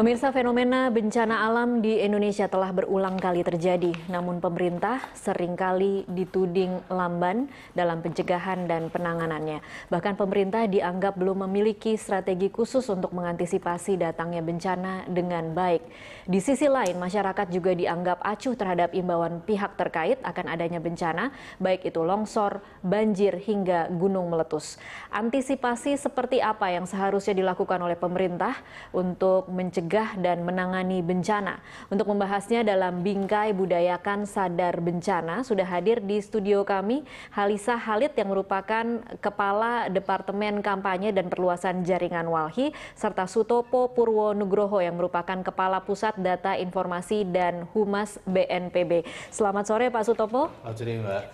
Pemirsa fenomena bencana alam di Indonesia telah berulang kali terjadi, namun pemerintah seringkali dituding lamban dalam pencegahan dan penanganannya. Bahkan pemerintah dianggap belum memiliki strategi khusus untuk mengantisipasi datangnya bencana dengan baik. Di sisi lain, masyarakat juga dianggap acuh terhadap imbauan pihak terkait akan adanya bencana, baik itu longsor, banjir, hingga gunung meletus. Antisipasi seperti apa yang seharusnya dilakukan oleh pemerintah untuk mencegah mencegah dan menangani bencana. Untuk membahasnya dalam Bingkai Budayakan Sadar Bencana, sudah hadir di studio kami Halisa Halid yang merupakan Kepala Departemen Kampanye dan Perluasan Jaringan Walhi, serta Sutopo Purwo Nugroho yang merupakan Kepala Pusat Data Informasi dan Humas BNPB. Selamat sore Pak Sutopo.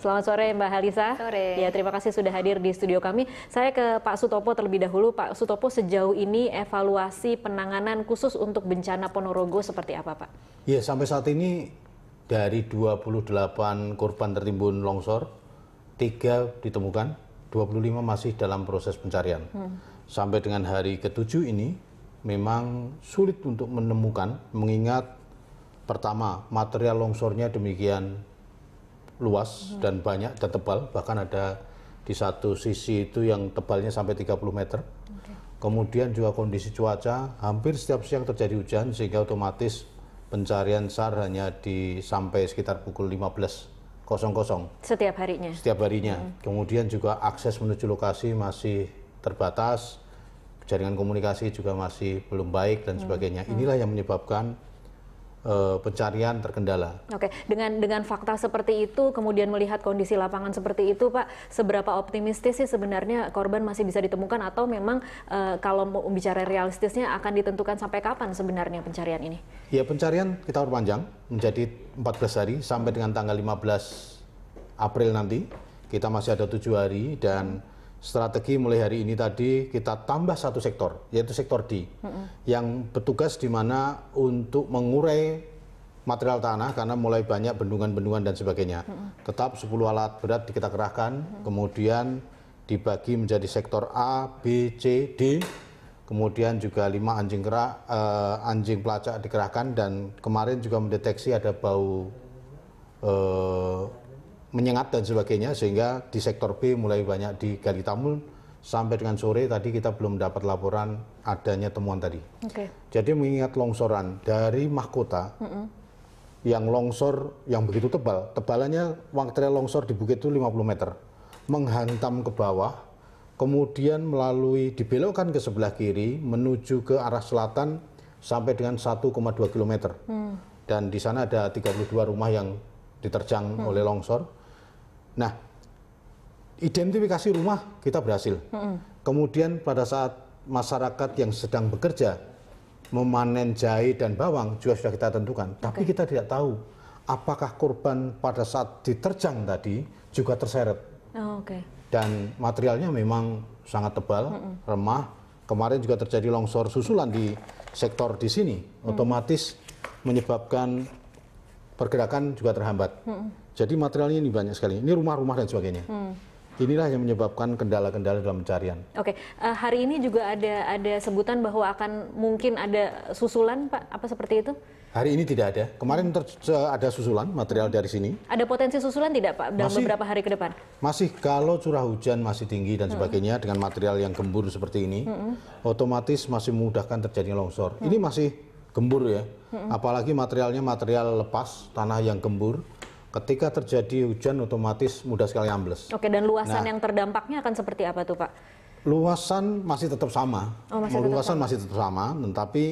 Selamat sore Mbak. Halisa. Ya, terima kasih sudah hadir di studio kami. Saya ke Pak Sutopo terlebih dahulu. Pak Sutopo sejauh ini evaluasi penanganan khusus untuk bencana Ponorogo seperti apa Pak? Ya sampai saat ini dari 28 korban tertimbun longsor, 3 ditemukan, 25 masih dalam proses pencarian. Hmm. Sampai dengan hari ke ketujuh ini memang sulit untuk menemukan mengingat pertama material longsornya demikian luas hmm. dan banyak dan tebal bahkan ada di satu sisi itu yang tebalnya sampai 30 meter Kemudian juga kondisi cuaca, hampir setiap siang terjadi hujan sehingga otomatis pencarian SAR hanya di sampai sekitar pukul lima belas. setiap harinya setiap harinya hmm. kemudian juga akses menuju lokasi masih terbatas jaringan komunikasi juga masih belum baik dan sebagainya hmm. inilah yang menyebabkan Eh, pencarian terkendala. Oke, dengan dengan fakta seperti itu, kemudian melihat kondisi lapangan seperti itu, Pak, seberapa optimistis sih sebenarnya korban masih bisa ditemukan atau memang e, kalau mau bicara realistisnya akan ditentukan sampai kapan sebenarnya pencarian ini? Ya, pencarian kita perpanjang menjadi 14 hari sampai dengan tanggal 15 April nanti. Kita masih ada tujuh hari dan strategi mulai hari ini tadi kita tambah satu sektor yaitu sektor D mm-hmm. yang bertugas di mana untuk mengurai material tanah karena mulai banyak bendungan-bendungan dan sebagainya. Mm-hmm. Tetap 10 alat berat kita kerahkan, mm-hmm. kemudian dibagi menjadi sektor A, B, C, D. Kemudian juga lima anjing kerak, uh, anjing pelacak dikerahkan dan kemarin juga mendeteksi ada bau uh, menyengat dan sebagainya sehingga di sektor B mulai banyak digali tamul sampai dengan sore tadi kita belum dapat laporan adanya temuan tadi. Okay. Jadi mengingat longsoran dari mahkota mm -hmm. yang longsor yang begitu tebal, tebalannya material longsor di bukit itu 50 meter, menghantam ke bawah, kemudian melalui dibelokkan ke sebelah kiri menuju ke arah selatan sampai dengan 1,2 km. Mm. Dan di sana ada 32 rumah yang diterjang hmm. oleh longsor Nah, identifikasi rumah kita berhasil. Hmm. Kemudian pada saat masyarakat yang sedang bekerja memanen jahe dan bawang juga sudah kita tentukan. Tapi kita tidak tahu apakah korban pada saat diterjang tadi juga terseret. Oh, Oke. Okay. Dan materialnya memang sangat tebal, mm -mm. remah. Kemarin juga terjadi longsor susulan di sektor di sini, mm. otomatis menyebabkan pergerakan juga terhambat. Mm -mm. Jadi materialnya ini banyak sekali. Ini rumah-rumah dan sebagainya. Hmm. Inilah yang menyebabkan kendala-kendala dalam pencarian. Oke, okay. uh, eh, hari ini juga ada ada sebutan bahwa akan mungkin ada susulan, Pak. Apa seperti itu? Hari ini tidak ada. Kemarin ter ada susulan material dari sini. Ada potensi susulan tidak, Pak, dalam masih, beberapa hari ke depan? Masih kalau curah hujan masih tinggi dan hmm. sebagainya -hmm. dengan material yang gembur seperti ini, -hmm. otomatis masih memudahkan terjadinya longsor. -hmm. Ini masih gembur ya. -hmm. Apalagi materialnya material lepas, tanah yang gembur Ketika terjadi hujan otomatis mudah sekali ambles. Oke, dan luasan nah, yang terdampaknya akan seperti apa tuh, Pak? Luasan masih tetap sama. Oh, masih luasan sama. masih tetap sama, tetapi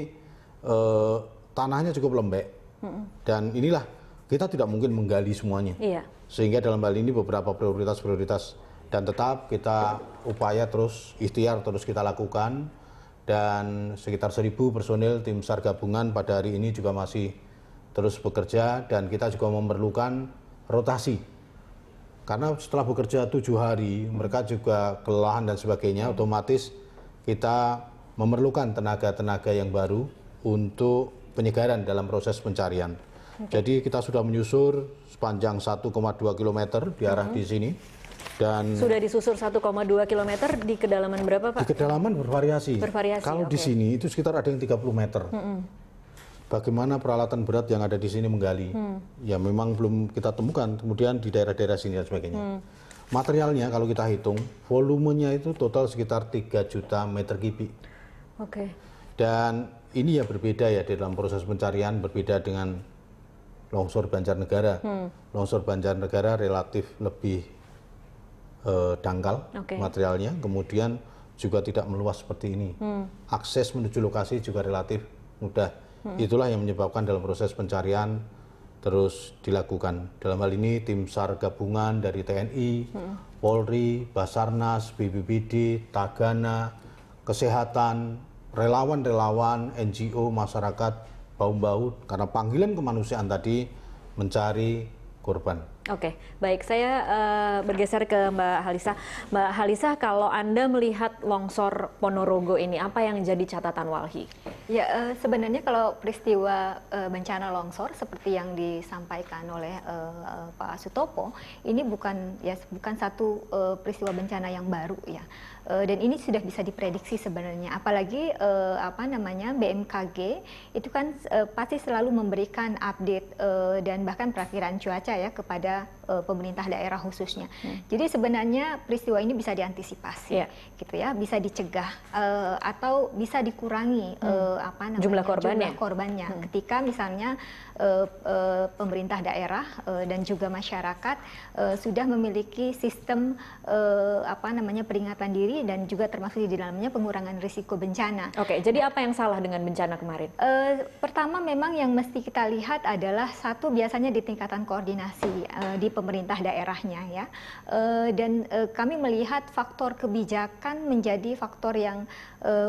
eh, tanahnya cukup lembek. Mm -mm. Dan inilah kita tidak mungkin menggali semuanya. Iya. Sehingga dalam hal ini beberapa prioritas-prioritas dan tetap kita upaya terus ikhtiar terus kita lakukan dan sekitar seribu personil tim SAR gabungan pada hari ini juga masih terus bekerja dan kita juga memerlukan rotasi. Karena setelah bekerja tujuh hari, mereka juga kelelahan dan sebagainya, otomatis kita memerlukan tenaga-tenaga yang baru untuk penyegaran dalam proses pencarian. Jadi kita sudah menyusur sepanjang 1,2 km di arah hmm. di sini dan sudah disusur 1,2 km di kedalaman berapa Pak? Di kedalaman bervariasi. Bervariasi. Kalau okay. di sini itu sekitar ada yang 30 meter. Mm -hmm bagaimana peralatan berat yang ada di sini menggali. Hmm. Ya memang belum kita temukan, kemudian di daerah-daerah sini dan sebagainya. Hmm. Materialnya kalau kita hitung, volumenya itu total sekitar 3 juta meter kubik. Oke. Okay. Dan ini ya berbeda ya dalam proses pencarian berbeda dengan longsor Banjarnegara. Hmm. Longsor Banjarnegara relatif lebih eh, dangkal okay. materialnya, kemudian juga tidak meluas seperti ini. Hmm. Akses menuju lokasi juga relatif mudah Hmm. itulah yang menyebabkan dalam proses pencarian terus dilakukan. Dalam hal ini tim SAR gabungan dari TNI, hmm. Polri, Basarnas, BBBD, Tagana, kesehatan, relawan-relawan, NGO, masyarakat, bau-bau karena panggilan kemanusiaan tadi mencari korban. Oke, okay, baik. Saya uh, bergeser ke Mbak Halisa. Mbak Halisa, kalau Anda melihat longsor Ponorogo ini, apa yang jadi catatan Walhi? Ya, uh, sebenarnya kalau peristiwa uh, bencana longsor seperti yang disampaikan oleh uh, Pak Sutopo, ini bukan ya bukan satu uh, peristiwa bencana yang baru ya. Uh, dan ini sudah bisa diprediksi sebenarnya. Apalagi uh, apa namanya BMKG itu kan uh, pasti selalu memberikan update uh, dan bahkan perakiran cuaca ya kepada uh, pemerintah daerah khususnya. Hmm. Jadi sebenarnya peristiwa ini bisa diantisipasi, yeah. gitu ya, bisa dicegah uh, atau bisa dikurangi hmm. uh, apa namanya jumlah korbannya, jumlah korbannya. Hmm. ketika misalnya uh, uh, pemerintah daerah uh, dan juga masyarakat uh, sudah memiliki sistem uh, apa namanya peringatan diri dan juga termasuk di dalamnya pengurangan risiko bencana. Oke, okay, jadi apa yang salah dengan bencana kemarin? Uh, pertama memang yang mesti kita lihat adalah satu biasanya di tingkatan koordinasi. Eh, di pemerintah daerahnya ya. Eh, dan eh, kami melihat faktor kebijakan menjadi faktor yang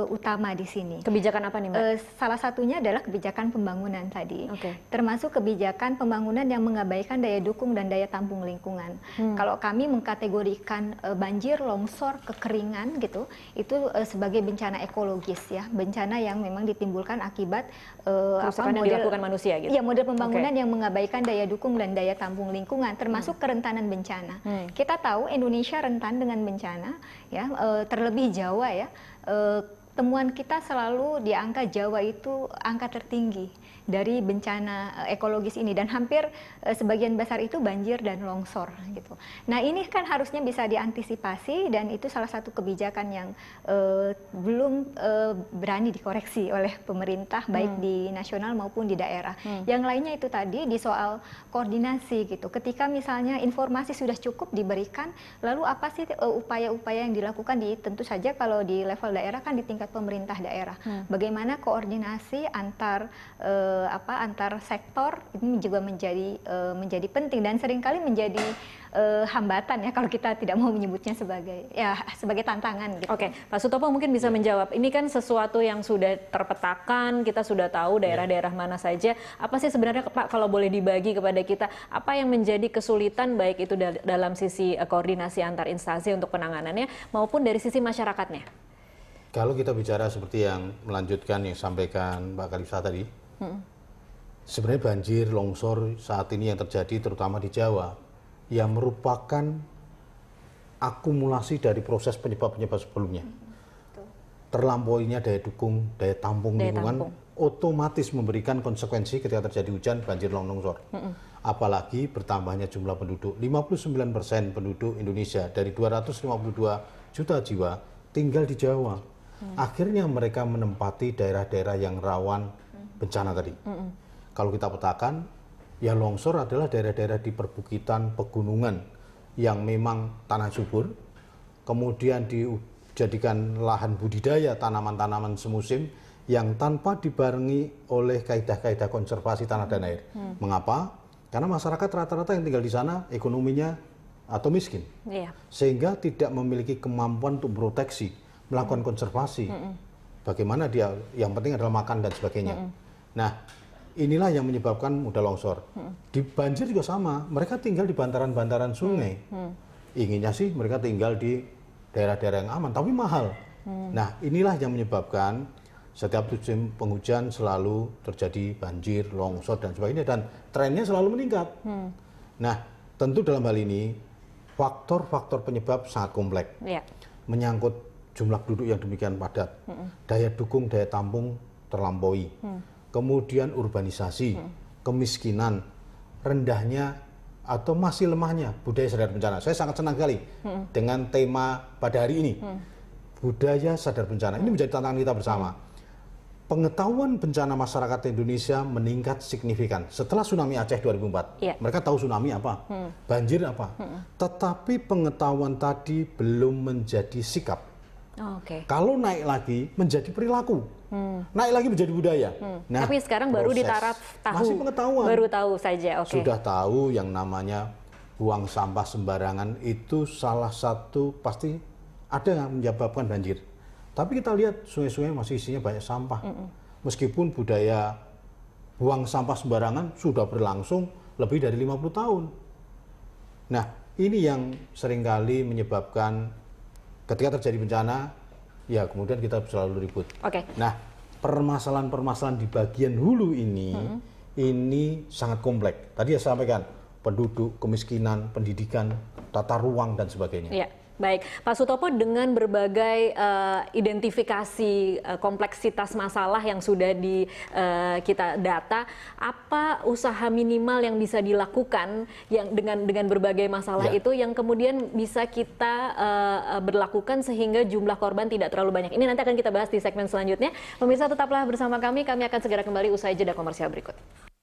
utama di sini. Kebijakan apa nih, Mbak? salah satunya adalah kebijakan pembangunan tadi. Okay. Termasuk kebijakan pembangunan yang mengabaikan daya dukung dan daya tampung lingkungan. Hmm. Kalau kami mengkategorikan banjir, longsor, kekeringan gitu, itu sebagai bencana ekologis ya, bencana yang memang ditimbulkan akibat uh, Kerusakan apa model yang dilakukan manusia gitu. Ya, model pembangunan okay. yang mengabaikan daya dukung dan daya tampung lingkungan lingkungan hmm. termasuk kerentanan bencana. Hmm. Kita tahu Indonesia rentan dengan bencana ya eh, terlebih Jawa ya. Eh, temuan kita selalu di angka Jawa itu angka tertinggi dari bencana eh, ekologis ini dan hampir eh, sebagian besar itu banjir dan longsor gitu. Nah, ini kan harusnya bisa diantisipasi dan itu salah satu kebijakan yang uh, belum uh, berani dikoreksi oleh pemerintah baik hmm. di nasional maupun di daerah. Hmm. Yang lainnya itu tadi di soal koordinasi gitu. Ketika misalnya informasi sudah cukup diberikan, lalu apa sih upaya-upaya uh, yang dilakukan di tentu saja kalau di level daerah kan di tingkat pusat pemerintah daerah. Hmm. Bagaimana koordinasi antar uh, apa antar sektor ini juga menjadi uh, menjadi penting dan seringkali menjadi uh, hambatan ya kalau kita tidak mau menyebutnya sebagai ya sebagai tantangan gitu. Oke, okay. Pak Sutopo mungkin bisa iya. menjawab. Ini kan sesuatu yang sudah terpetakan, kita sudah tahu iya. daerah-daerah mana saja. Apa sih sebenarnya Pak kalau boleh dibagi kepada kita apa yang menjadi kesulitan baik itu dalam sisi koordinasi antar instansi untuk penanganannya maupun dari sisi masyarakatnya? Kalau kita bicara seperti yang melanjutkan yang sampaikan Mbak Kalisa tadi, hmm. sebenarnya banjir longsor saat ini yang terjadi terutama di Jawa, yang merupakan akumulasi dari proses penyebab-penyebab sebelumnya. Hmm. Terlampauinya daya dukung, daya tampung daya lingkungan tampung. otomatis memberikan konsekuensi ketika terjadi hujan, banjir, longsor. Hmm. Apalagi bertambahnya jumlah penduduk. 59% penduduk Indonesia dari 252 juta jiwa tinggal di Jawa hmm. akhirnya mereka menempati daerah-daerah yang rawan bencana tadi. Hmm. Kalau kita petakan, ya longsor adalah daerah-daerah di perbukitan, pegunungan yang memang tanah subur, kemudian dijadikan lahan budidaya tanaman-tanaman semusim yang tanpa dibarengi oleh kaidah-kaidah konservasi tanah dan air. Hmm. Mengapa? Karena masyarakat rata-rata yang tinggal di sana ekonominya atau miskin, iya. sehingga tidak memiliki kemampuan untuk proteksi melakukan hmm. konservasi. Hmm. Bagaimana dia yang penting adalah makan dan sebagainya. Hmm. Nah, inilah yang menyebabkan mudah longsor. Hmm. Di banjir juga sama, mereka tinggal di bantaran-bantaran sungai. Hmm. Hmm. Inginnya sih mereka tinggal di daerah-daerah yang aman, tapi mahal. Hmm. Nah, inilah yang menyebabkan setiap musim penghujan selalu terjadi banjir, longsor dan sebagainya dan trennya selalu meningkat. Hmm. Nah, tentu dalam hal ini faktor-faktor penyebab sangat kompleks. Yeah. Menyangkut jumlah penduduk yang demikian padat, hmm. daya dukung daya tampung terlampaui, hmm. kemudian urbanisasi, hmm. kemiskinan, rendahnya atau masih lemahnya budaya sadar bencana. Saya sangat senang sekali hmm. dengan tema pada hari ini hmm. budaya sadar bencana. Ini mm. menjadi tantangan kita bersama. Mm. Pengetahuan bencana masyarakat Indonesia meningkat signifikan setelah tsunami Aceh 2004. Ya. Mereka tahu tsunami apa, hmm. banjir apa, hmm. tetapi pengetahuan tadi belum menjadi sikap Oh, okay. Kalau naik lagi menjadi perilaku. Hmm. Naik lagi menjadi budaya. Hmm. Nah, tapi sekarang baru proses. ditaraf tahu. Masih pengetahuan. Baru tahu saja. Okay. Sudah tahu yang namanya buang sampah sembarangan itu salah satu pasti ada yang menyebabkan banjir. Tapi kita lihat sungai-sungai masih isinya banyak sampah. Mm -mm. Meskipun budaya buang sampah sembarangan sudah berlangsung lebih dari 50 tahun. Nah, ini yang seringkali menyebabkan ketika terjadi bencana, ya kemudian kita selalu ribut. Oke. Okay. Nah, permasalahan-permasalahan di bagian hulu ini, hmm. ini sangat kompleks. Tadi saya sampaikan, penduduk, kemiskinan, pendidikan, tata ruang, dan sebagainya. Yeah. Baik, Pak Sutopo dengan berbagai uh, identifikasi uh, kompleksitas masalah yang sudah di uh, kita data, apa usaha minimal yang bisa dilakukan yang dengan dengan berbagai masalah ya. itu yang kemudian bisa kita uh, berlakukan sehingga jumlah korban tidak terlalu banyak. Ini nanti akan kita bahas di segmen selanjutnya. Pemirsa tetaplah bersama kami, kami akan segera kembali usai jeda komersial berikut.